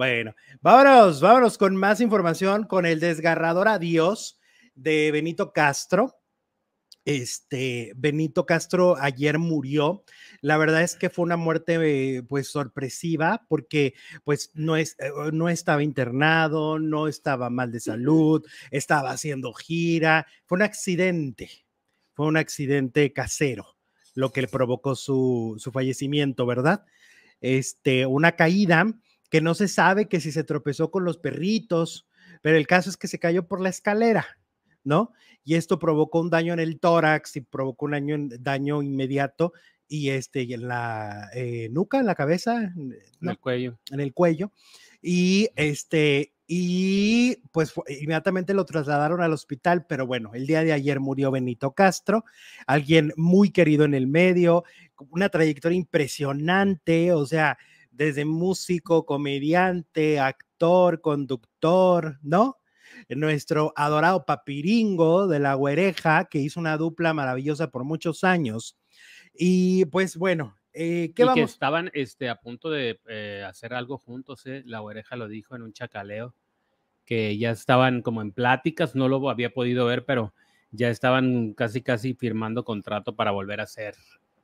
Bueno, vámonos, vámonos con más información con el desgarrador adiós de Benito Castro. Este Benito Castro ayer murió. La verdad es que fue una muerte eh, pues sorpresiva porque pues no es eh, no estaba internado, no estaba mal de salud, estaba haciendo gira, fue un accidente. Fue un accidente casero lo que le provocó su, su, fallecimiento, ¿verdad? Este, una caída que no se sabe que si se tropezó con los perritos, pero el caso es que se cayó por la escalera, ¿no? Y esto provocó un daño en el tórax y provocó un daño, inmediato y este en la eh, nuca, en la cabeza, en el cuello, en el cuello y este y pues inmediatamente lo trasladaron al hospital, pero bueno, el día de ayer murió Benito Castro, alguien muy querido en el medio, una trayectoria impresionante, o sea, desde músico, comediante, actor, conductor, ¿no? Nuestro adorado papiringo de la Huereja, que hizo una dupla maravillosa por muchos años. Y pues bueno, eh, ¿qué vamos? Que estaban este, a punto de eh, hacer algo juntos, ¿eh? la oreja lo dijo en un chacaleo, que ya estaban como en pláticas, no lo había podido ver, pero ya estaban casi casi firmando contrato para volver a hacer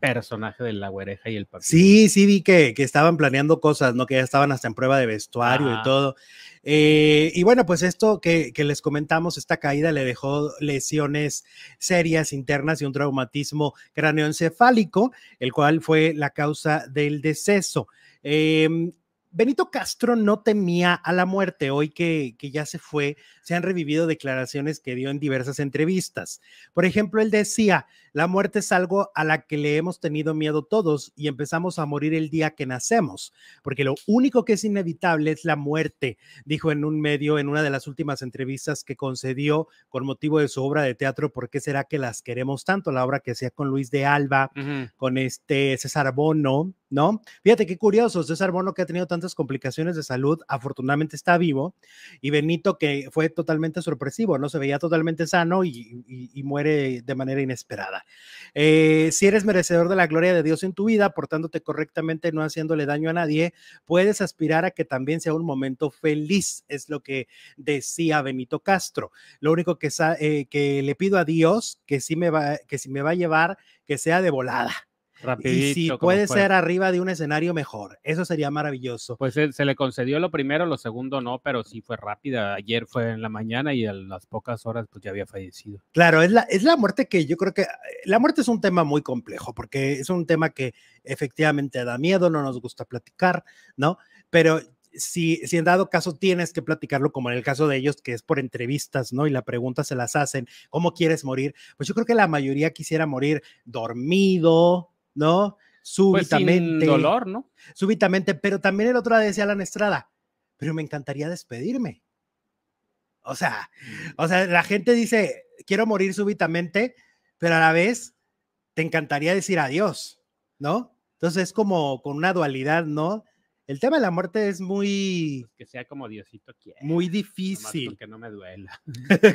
personaje de la huereja y el papá. Sí, sí, vi que, que, estaban planeando cosas, ¿no? Que ya estaban hasta en prueba de vestuario y todo. Eh, y bueno, pues esto que, que, les comentamos, esta caída le dejó lesiones serias internas y un traumatismo craneoencefálico el cual fue la causa del deceso. Eh, Benito Castro no temía a la muerte. Hoy que, ya se fue, se han revivido declaraciones que dio en diversas entrevistas. Por ejemplo, él decía, la muerte es algo a la que le hemos tenido miedo todos y empezamos a morir el día que nacemos, porque lo único que es inevitable es la muerte, dijo en un medio en una de las últimas entrevistas que concedió con motivo de su obra de teatro, ¿Por qué será que las queremos tanto? La obra que hacía con Luis de Alba, con este César Bono, ¿no? Fíjate qué curioso, César Bono que ha tenido tantas complicaciones de salud, afortunadamente está vivo, y Benito que fue totalmente sorpresivo, no se veía totalmente sano y, muere de manera inesperada. Eh, si eres merecedor de la gloria de Dios en tu vida, portándote correctamente, no haciéndole daño a nadie, puedes aspirar a que también sea un momento feliz, es lo que decía Benito Castro. Lo único que, eh, que le pido a Dios que si me va, que si me va a llevar, que sea de volada rápido y si puede ser arriba de un escenario mejor, eso sería maravilloso. Pues eh, se, le concedió lo primero, lo segundo no, pero sí fue rápida. Ayer fue en la mañana y a las pocas horas pues ya había fallecido. Claro, es la, es la muerte que yo creo que la muerte es un tema muy complejo porque es un tema que efectivamente da miedo, no nos gusta platicar, ¿no? Pero si, si, en dado caso tienes que platicarlo, como en el caso de ellos, que es por entrevistas, ¿no? Y la pregunta se las hacen, ¿cómo quieres morir? Pues yo creo que la mayoría quisiera morir dormido, ¿no? Pues súbitamente. dolor, ¿no? Súbitamente, pero también el otro día decía la Estrada, pero me encantaría despedirme. O sea, o sea, la gente dice, quiero morir súbitamente, pero a la vez te encantaría decir adiós, ¿no? Entonces es como con una dualidad, ¿no? El tema de la muerte es muy... Pues, que sea como Diosito quiere. Muy difícil. Con que no me duela.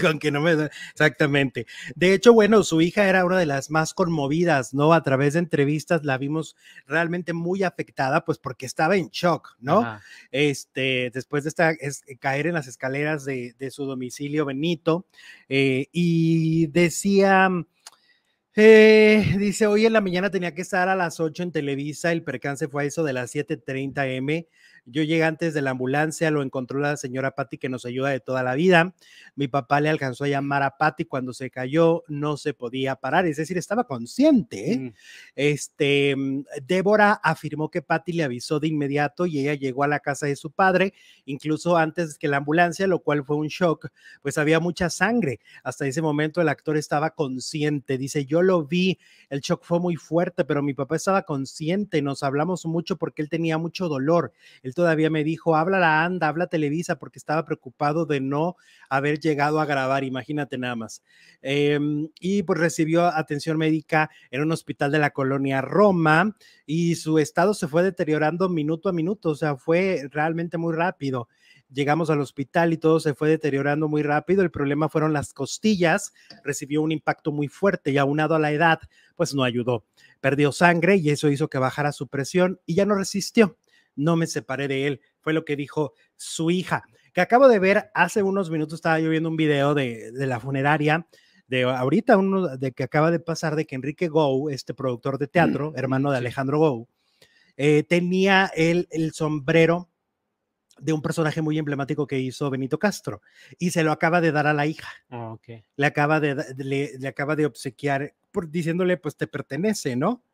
con que no me Exactamente. De hecho, bueno, su hija era una de las más conmovidas, ¿no? A través de entrevistas la vimos realmente muy afectada, pues porque estaba en shock, ¿no? Este, después de esta, eh, caer en las escaleras de, su domicilio Benito. Eh, y decía eh, dice, hoy en la mañana tenía que estar a las 8 en Televisa, el percance fue a eso de las 7.30 M. Yo llegué antes de la ambulancia, lo encontró la señora Patty, que nos ayuda de toda la vida. Mi papá le alcanzó a llamar a Patty cuando se cayó, no se podía parar, es decir, estaba consciente. Mm. Este, mm, Débora afirmó que Patty le avisó de inmediato y ella llegó a la casa de su padre, incluso antes que la ambulancia, lo cual fue un shock, pues había mucha sangre. Hasta ese momento el actor estaba consciente, dice, yo lo vi, el shock fue muy fuerte, pero mi papá estaba consciente, nos hablamos mucho porque él tenía mucho dolor todavía me dijo, habla la ANDA, habla Televisa, porque estaba preocupado de no haber llegado a grabar, imagínate nada más. Em, y pues recibió atención médica en un hospital de la colonia Roma y su estado se fue deteriorando minuto a minuto, o sea, fue realmente muy rápido llegamos al hospital y todo se fue deteriorando muy rápido. El problema fueron las costillas, recibió un impacto muy fuerte y aunado a la edad, pues no ayudó. Perdió sangre y eso hizo que bajara su presión y ya no resistió no me separé de él, fue lo que dijo su hija, que acabo de ver hace unos minutos, estaba yo viendo un video de, la funeraria, de ahorita uno de que acaba de pasar de que Enrique Gou, este productor de mm, teatro, hermano de Alejandro Gou, eh, tenía el, sombrero de un personaje muy emblemático que hizo Benito Castro y se lo acaba de dar a la hija. Ah, okay. Le acaba de le, acaba de obsequiar por, diciéndole pues te pertenece, ¿no?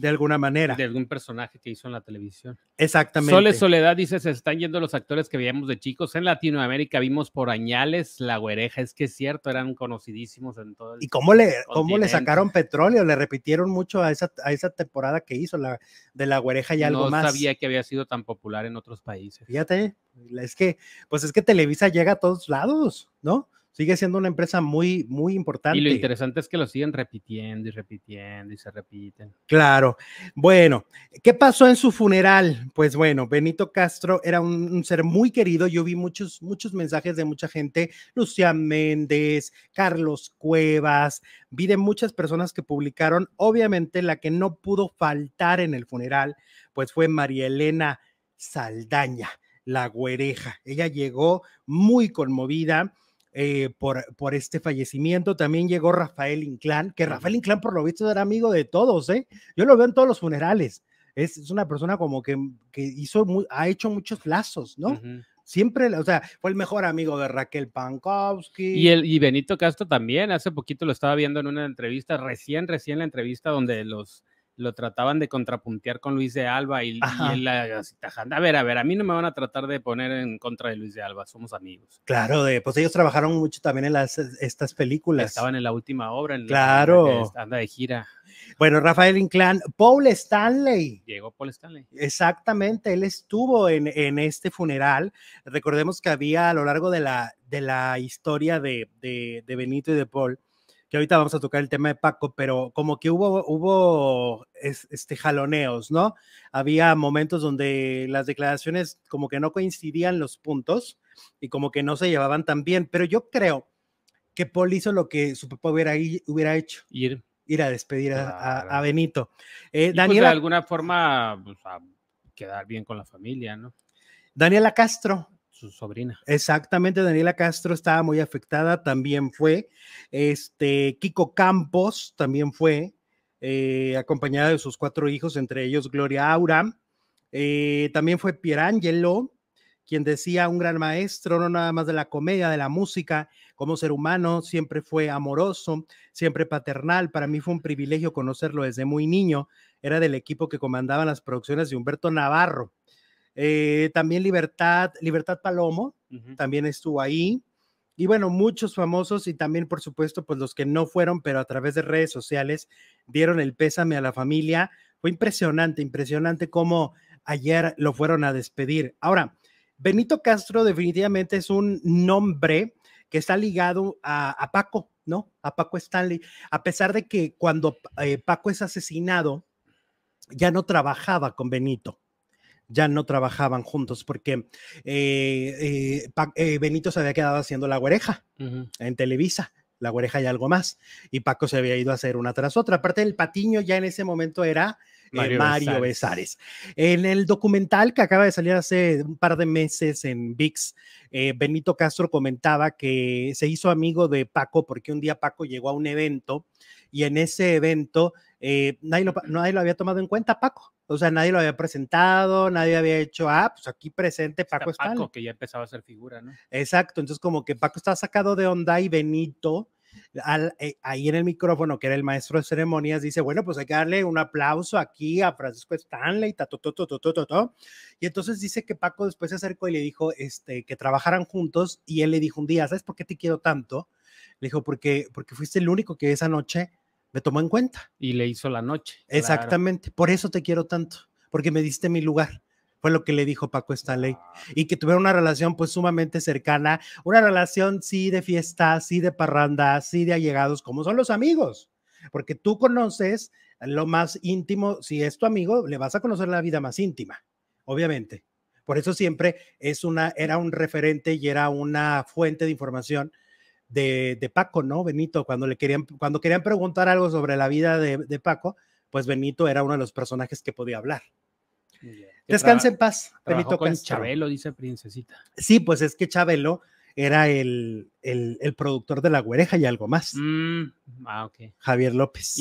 de, alguna manera. De algún personaje que hizo en la televisión. Exactamente. Sole Soledad dice, se están yendo los actores que veíamos de chicos. En Latinoamérica vimos por Añales, La Güereja, es que es cierto, eran conocidísimos en todo el ¿Y cómo le, le sacaron petróleo? Le repitieron mucho a esa, temporada que hizo la, de La Güereja y algo más. No sabía que había sido tan popular en otros países. Fíjate, es que, pues es que Televisa llega a todos lados, ¿no? sigue siendo una empresa muy, muy importante. Y lo interesante es que lo siguen repitiendo y repitiendo y se repiten. Claro. Bueno, ¿qué pasó en su funeral? Pues bueno, Benito Castro era un, ser muy querido. Yo vi muchos, muchos mensajes de mucha gente, Lucía Méndez, Carlos Cuevas, vi de muchas personas que publicaron. Obviamente, la que no pudo faltar en el funeral, pues fue María Elena Saldaña. La güereja. Ella llegó muy conmovida eh, por, por este fallecimiento. También llegó Rafael Inclán, que Rafael Inclán por lo visto era amigo de todos, ¿eh? Yo lo veo en todos los funerales. Es, una persona como que, mm, que hizo, ha hecho muchos lazos, ¿no? siempre, o sea, fue el mejor amigo de Raquel Pankowski. Y, el, y Benito Castro también, hace poquito lo estaba viendo en una entrevista, recién, recién la entrevista donde los lo trataban de contrapuntear con Luis de Alba y, la tajando A ver, a ver, a mí no me van a tratar de poner en contra de Luis de Alba, somos amigos. Claro, pues ellos trabajaron mucho también en las, estas películas. Estaban en la última obra, en claro. La, anda de gira. Bueno, Rafael Inclán, Paul Stanley. Llegó Paul Stanley. Exactamente, él estuvo en, este funeral. Recordemos que había a lo largo de la, de la historia de, de, de Benito y de Paul que ahorita vamos a tocar el tema de Paco, pero como que hubo, hubo este, jaloneos, ¿no? Había momentos donde las declaraciones como que no coincidían los puntos y como que no se llevaban tan bien, pero yo creo que Paul hizo lo que su papá hubiera, hubiera hecho. Ir. Ir a despedir a, Benito. Eh, pues, de alguna forma pues, a quedar bien con la familia, ¿no? Daniela Castro, su sobrina. Exactamente, Daniela Castro estaba muy afectada, también fue. Este, Kiko Campos también fue, eh, acompañada de sus cuatro hijos, entre ellos Gloria Aura. Eh, también fue Pierangelo, quien decía un gran maestro, no nada más de la comedia, de la música, como ser humano, siempre fue amoroso, siempre paternal. Para mí fue un privilegio conocerlo desde muy niño. Era del equipo que comandaban las producciones de Humberto Navarro. Eh, también Libertad, Libertad Palomo, también estuvo ahí. Y bueno, muchos famosos y también, por supuesto, pues los que no fueron, pero a través de redes sociales dieron el pésame a la familia. Fue impresionante, impresionante cómo ayer lo fueron a despedir. Ahora, Benito Castro definitivamente es un nombre que está ligado a, Paco, ¿no? A Paco Stanley. A pesar de que cuando eh, Paco es asesinado, ya no trabajaba con Benito ya no trabajaban juntos porque eh, eh, eh, Benito se había quedado haciendo la oreja en Televisa. La oreja y algo más. Y Paco se había ido a hacer una tras otra. Aparte, el patiño ya en ese momento era Mario, Besares. En el documental que acaba de salir hace un par de meses en VIX, Benito Castro comentaba que se hizo amigo de Paco porque un día Paco llegó a un evento y en ese evento nadie, lo, había tomado en cuenta, Paco. O sea, nadie lo había presentado, nadie había hecho, ah, pues aquí presente pues, Paco está. Paco, que ya empezaba a ser figura, ¿no? Exacto, entonces como que Paco estaba sacado de onda y Benito, eh, ahí en el micrófono, que era el maestro de ceremonias, dice, bueno, pues hay que darle un aplauso aquí a Francisco Stanley, ta, y entonces dice que Paco después se acercó y le dijo este, que trabajaran juntos, y él le dijo un día, ¿sabes por qué te quiero tanto? Le dijo, porque, porque fuiste el único que esa noche me tomó en cuenta. Y le hizo la noche. Exactamente, por eso te quiero tanto, porque me diste mi lugar. Fue lo que le dijo Paco Stanley. Ah. Y que tuviera una relación pues sumamente cercana, una relación sí de fiesta, sí de parranda, sí de allegados, como son los amigos, porque tú conoces lo más íntimo, si es tu amigo, le vas a conocer la vida más íntima, obviamente. Por eso siempre es una, era un referente y era una fuente de información de, de, Paco, ¿no? Benito, cuando le querían, cuando querían preguntar algo sobre la vida de, de Paco, pues Benito era uno de los personajes que podía hablar. descanse Descansa en paz, Benito con Chabelo, dice Princesita. Sí, pues es que Chabelo era el, el, el productor de La Güereja y algo más. Mm, ah, Javier López.